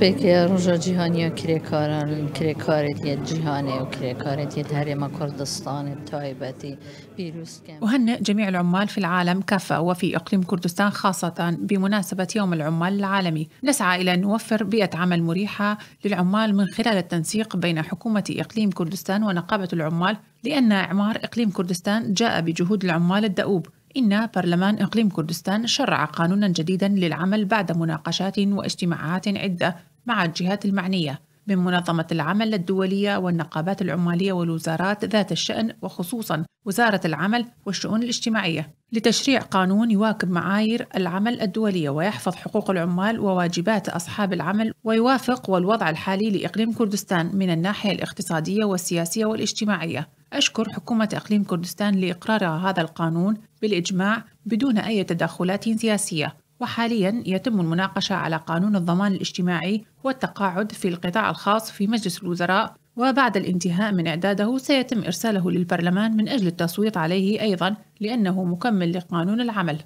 پێکێ ڕژە و کرێکاران کرێکارێت دی جیهانێ و کرێکارێت یە هەرێمە کوردستان تایبەتی وهن جميع العمال في العالم كافة وفي إقليم كردستان خاصة بمناسبة يوم العمال العالمي نسعى إلى أن نوفر بيئة عمل مريحة للعمال من خلال التنسيق بين حكومة إقليم كردستان ونقابة العمال لأن إعمار إقليم كردستان جاء بجهود العمال الدؤوب إن برلمان إقليم كردستان شرع قانونا جديدا للعمل بعد مناقشات واجتماعات عدة مع الجهات المعنية من منظمة العمل الدولية والنقابات العمالية والوزارات ذات الشأن وخصوصا وزارة العمل والشؤون الاجتماعية لتشريع قانون يواكب معايير العمل الدولية ويحفظ حقوق العمال وواجبات أصحاب العمل ويوافق والوضع الحالي لإقليم كردستان من الناحية الاقتصادية والسياسية والاجتماعية أشكر حكومة إقليم كردستان لإقرار هذا القانون بالإجماع بدون أي تدخلات سياسية وحاليا يتم المناقشة على قانون الضمان الاجتماعي والتقاعد في القطاع الخاص في مجلس الوزراء وبعد الانتهاء من إعداده سيتم إرساله للبرلمان من أجل التصويت عليه أيضا لأنه مكمل لقانون العمل